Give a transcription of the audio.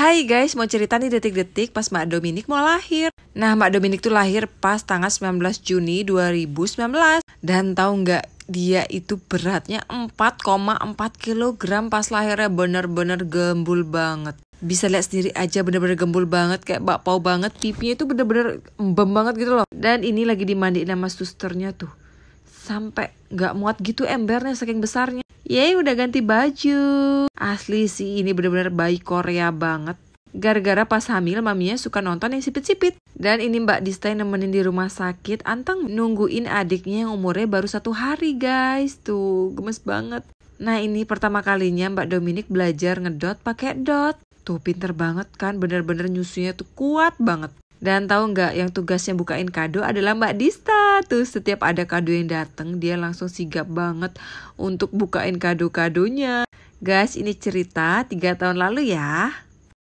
Hai guys, mau cerita nih detik-detik pas Mak Dominik mau lahir. Nah, Mak Dominik tuh lahir pas tanggal 19 Juni 2019. Dan tahu nggak dia itu beratnya 4,4 kg pas lahirnya bener-bener gembul banget bisa lihat sendiri aja bener-bener gembul banget kayak bakpao banget pipinya itu bener-bener embem banget gitu loh dan ini lagi dimandiin sama susternya tuh sampai nggak muat gitu embernya saking besarnya Yeay udah ganti baju. Asli sih ini bener-bener bayi Korea banget. Gara-gara pas hamil, maminya suka nonton yang sipit-sipit. Dan ini Mbak Dista yang nemenin di rumah sakit, anteng nungguin adiknya yang umurnya baru satu hari guys. Tuh, gemes banget. Nah ini pertama kalinya Mbak Dominic belajar ngedot pakai dot. Tuh pinter banget kan, bener-bener nyusunya tuh kuat banget. Dan tahu nggak yang tugasnya bukain kado adalah Mbak Dista tuh setiap ada kado yang datang dia langsung sigap banget untuk bukain kado-kadonya. Guys, ini cerita 3 tahun lalu ya.